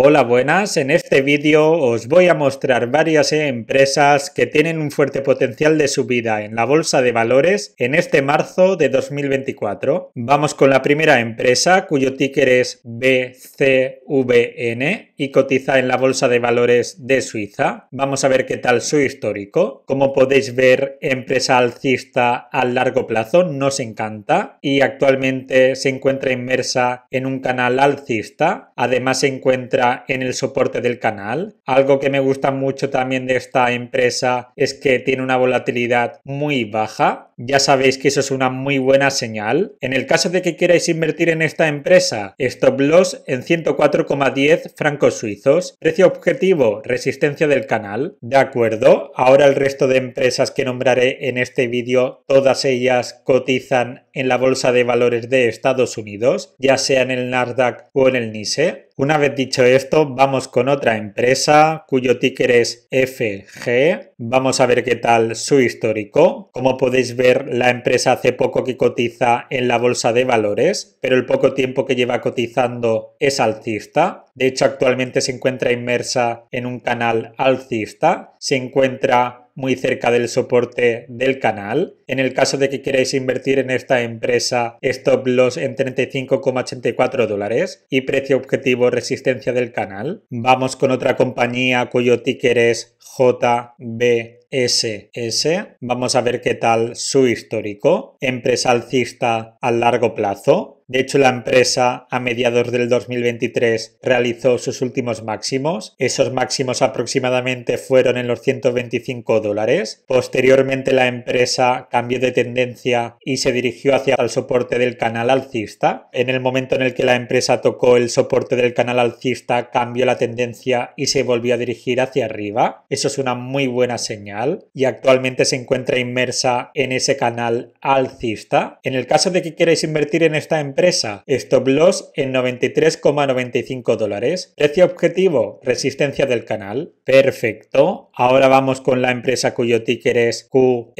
Hola, buenas. En este vídeo os voy a mostrar varias empresas que tienen un fuerte potencial de subida en la bolsa de valores en este marzo de 2024. Vamos con la primera empresa cuyo ticker es BCVN y cotiza en la bolsa de valores de Suiza. Vamos a ver qué tal su histórico. Como podéis ver, empresa alcista a largo plazo nos encanta y actualmente se encuentra inmersa en un canal alcista. Además se encuentra en el soporte del canal. Algo que me gusta mucho también de esta empresa es que tiene una volatilidad muy baja. Ya sabéis que eso es una muy buena señal. En el caso de que queráis invertir en esta empresa, stop loss en 104,10 francos suizos. Precio objetivo, resistencia del canal. De acuerdo, ahora el resto de empresas que nombraré en este vídeo, todas ellas cotizan en la bolsa de valores de Estados Unidos, ya sea en el Nasdaq o en el NISE. Una vez dicho esto, vamos con otra empresa cuyo ticker es FG. Vamos a ver qué tal su histórico. Como podéis ver, la empresa hace poco que cotiza en la bolsa de valores, pero el poco tiempo que lleva cotizando es alcista. De hecho, actualmente se encuentra inmersa en un canal alcista. Se encuentra muy cerca del soporte del canal. En el caso de que queráis invertir en esta empresa, stop loss en 35,84 dólares y precio objetivo resistencia del canal. Vamos con otra compañía cuyo ticker es JBSS. Vamos a ver qué tal su histórico. Empresa alcista a largo plazo. De hecho, la empresa a mediados del 2023 realizó sus últimos máximos. Esos máximos aproximadamente fueron en los 125 dólares. Posteriormente, la empresa cambió de tendencia y se dirigió hacia el soporte del canal alcista. En el momento en el que la empresa tocó el soporte del canal alcista, cambió la tendencia y se volvió a dirigir hacia arriba. Eso es una muy buena señal y actualmente se encuentra inmersa en ese canal alcista. En el caso de que queráis invertir en esta empresa, stop loss en 93,95 dólares, precio objetivo, resistencia del canal. Perfecto. Ahora vamos con la empresa cuyo ticker es QLYS.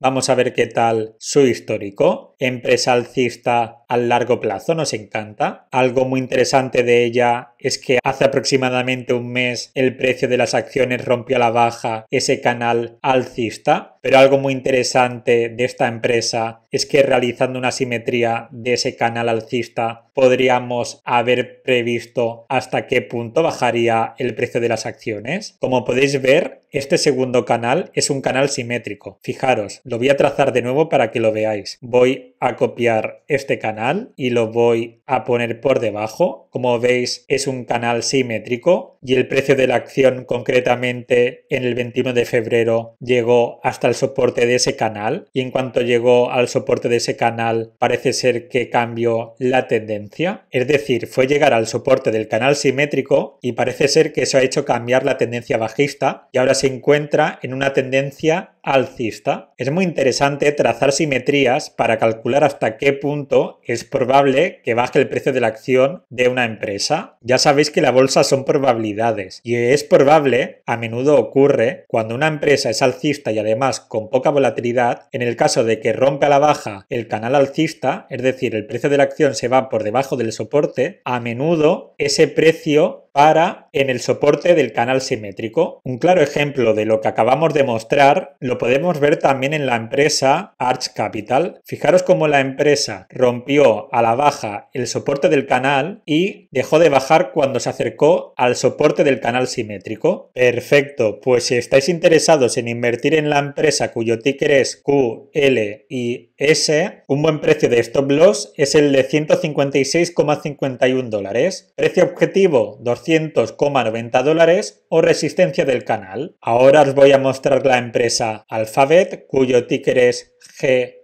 Vamos a ver qué tal su histórico empresa alcista a largo plazo, nos encanta. Algo muy interesante de ella es que hace aproximadamente un mes el precio de las acciones rompió a la baja ese canal alcista, pero algo muy interesante de esta empresa es que realizando una simetría de ese canal alcista podríamos haber previsto hasta qué punto bajaría el precio de las acciones. Como podéis ver, este segundo canal es un canal simétrico. Fijaros, lo voy a trazar de nuevo para que lo veáis. Voy a copiar este canal y lo voy a poner por debajo. Como veis es un canal simétrico y el precio de la acción concretamente en el 21 de febrero llegó hasta el soporte de ese canal y en cuanto llegó al soporte de ese canal parece ser que cambió la tendencia. Es decir, fue llegar al soporte del canal simétrico y parece ser que eso ha hecho cambiar la tendencia bajista y ahora se encuentra en una tendencia alcista, es muy interesante trazar simetrías para calcular hasta qué punto es probable que baje el precio de la acción de una empresa. Ya sabéis que la bolsa son probabilidades y es probable, a menudo ocurre, cuando una empresa es alcista y además con poca volatilidad, en el caso de que rompe a la baja el canal alcista, es decir, el precio de la acción se va por debajo del soporte, a menudo ese precio para en el soporte del canal simétrico. Un claro ejemplo de lo que acabamos de mostrar lo podemos ver también en la empresa Arch Capital. Fijaros cómo la empresa rompió a la baja el soporte del canal y dejó de bajar cuando se acercó al soporte del canal simétrico. Perfecto, pues si estáis interesados en invertir en la empresa cuyo ticker es Q, L y S, un buen precio de stop loss es el de 156,51 dólares. Precio objetivo 200 200,90 dólares o resistencia del canal. Ahora os voy a mostrar la empresa Alphabet, cuyo ticker es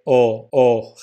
GOOG.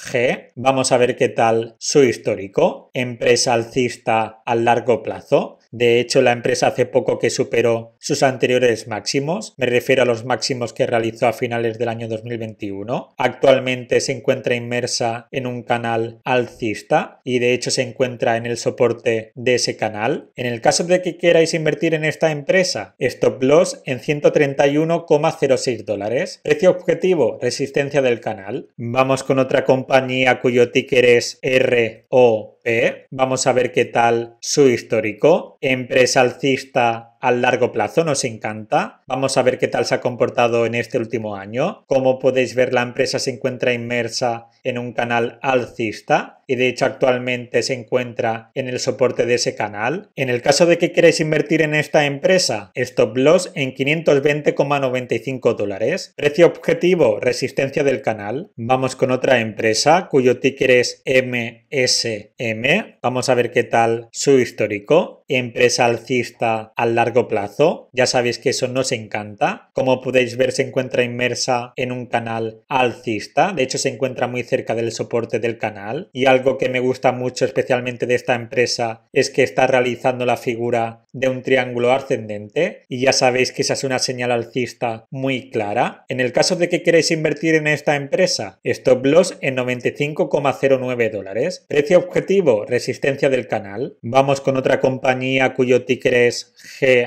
Vamos a ver qué tal su histórico. Empresa alcista a largo plazo. De hecho, la empresa hace poco que superó sus anteriores máximos, me refiero a los máximos que realizó a finales del año 2021. Actualmente se encuentra inmersa en un canal alcista y de hecho se encuentra en el soporte de ese canal. En el caso de que queráis invertir en esta empresa, stop loss en 131,06 dólares. Precio objetivo, resistencia del canal. Vamos con otra compañía cuyo ticker es RO. E. Vamos a ver qué tal su histórico. Empresa alcista al largo plazo, nos encanta. Vamos a ver qué tal se ha comportado en este último año. Como podéis ver, la empresa se encuentra inmersa en un canal alcista y de hecho actualmente se encuentra en el soporte de ese canal. En el caso de que queráis invertir en esta empresa, stop loss en 520,95 dólares. Precio objetivo, resistencia del canal. Vamos con otra empresa cuyo ticker es MSM. Vamos a ver qué tal su histórico. Empresa alcista al largo plazo. Ya sabéis que eso nos encanta. Como podéis ver, se encuentra inmersa en un canal alcista. De hecho, se encuentra muy cerca del soporte del canal. Y algo que me gusta mucho, especialmente de esta empresa, es que está realizando la figura de un triángulo ascendente. Y ya sabéis que esa es una señal alcista muy clara. En el caso de que queréis invertir en esta empresa, stop loss en 95,09 dólares. Precio objetivo, resistencia del canal. Vamos con otra compañía cuyo ticker es G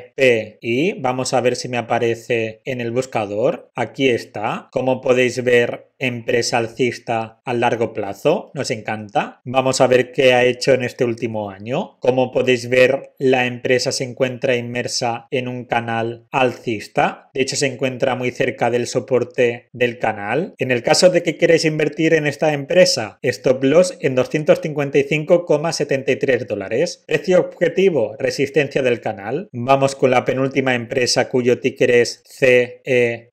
y vamos a ver si me aparece en el buscador. Aquí está. Como podéis ver, empresa alcista a largo plazo, nos encanta. Vamos a ver qué ha hecho en este último año. Como podéis ver, la empresa se encuentra inmersa en un canal alcista, de hecho se encuentra muy cerca del soporte del canal. En el caso de que queréis invertir en esta empresa, stop loss en 255,73 dólares. Precio objetivo, resistencia del canal. Vamos con la penúltima empresa cuyo ticker es CEIX.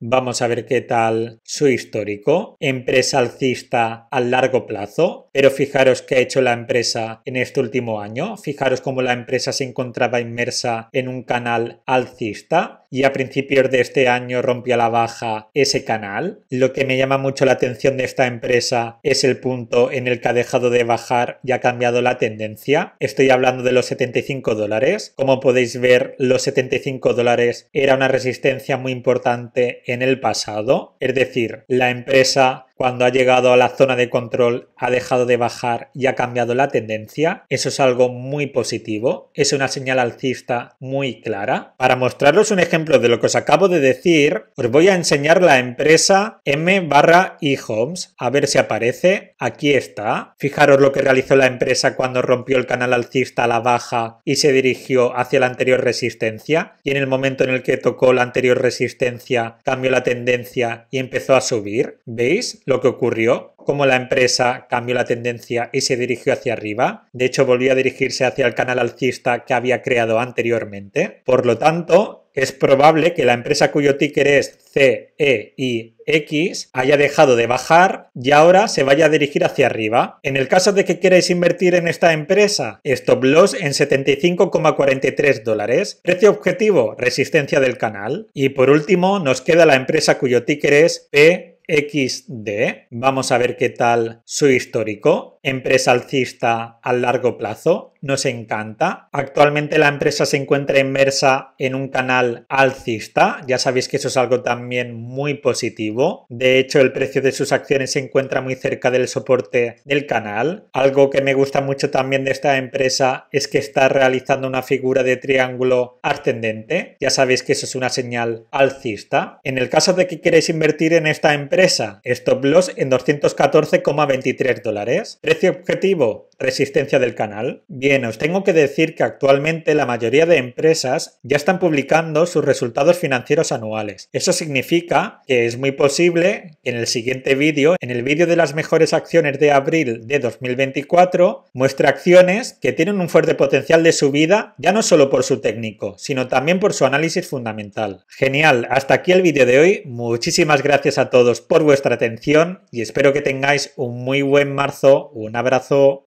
Vamos a ver qué tal su histórico, empresa alcista a largo plazo, pero fijaros qué ha hecho la empresa en este último año, fijaros cómo la empresa se encontraba inmersa en un canal alcista y a principios de este año rompió a la baja ese canal. Lo que me llama mucho la atención de esta empresa es el punto en el que ha dejado de bajar y ha cambiado la tendencia. Estoy hablando de los 75 dólares. Como podéis ver, los 75 dólares era una resistencia muy importante en el pasado. Es decir, la empresa cuando ha llegado a la zona de control ha dejado de bajar y ha cambiado la tendencia. Eso es algo muy positivo, es una señal alcista muy clara. Para mostraros un ejemplo de lo que os acabo de decir, os voy a enseñar la empresa M barra eHomes, a ver si aparece. Aquí está. Fijaros lo que realizó la empresa cuando rompió el canal alcista a la baja y se dirigió hacia la anterior resistencia y en el momento en el que tocó la anterior resistencia cambió la tendencia y empezó a subir. ¿Veis? lo que ocurrió, como la empresa cambió la tendencia y se dirigió hacia arriba. De hecho, volvió a dirigirse hacia el canal alcista que había creado anteriormente. Por lo tanto, es probable que la empresa cuyo ticker es CEIX haya dejado de bajar y ahora se vaya a dirigir hacia arriba. En el caso de que queráis invertir en esta empresa, stop loss en 75,43 dólares, precio objetivo, resistencia del canal. Y por último, nos queda la empresa cuyo ticker es P e XD. Vamos a ver qué tal su histórico. Empresa alcista a largo plazo nos encanta. Actualmente la empresa se encuentra inmersa en un canal alcista, ya sabéis que eso es algo también muy positivo. De hecho, el precio de sus acciones se encuentra muy cerca del soporte del canal. Algo que me gusta mucho también de esta empresa es que está realizando una figura de triángulo ascendente, ya sabéis que eso es una señal alcista. En el caso de que queréis invertir en esta empresa, stop loss en 214,23 dólares. Precio objetivo resistencia del canal? Bien, os tengo que decir que actualmente la mayoría de empresas ya están publicando sus resultados financieros anuales. Eso significa que es muy posible que en el siguiente vídeo, en el vídeo de las mejores acciones de abril de 2024, muestre acciones que tienen un fuerte potencial de subida, ya no solo por su técnico, sino también por su análisis fundamental. Genial, hasta aquí el vídeo de hoy. Muchísimas gracias a todos por vuestra atención y espero que tengáis un muy buen marzo. Un abrazo.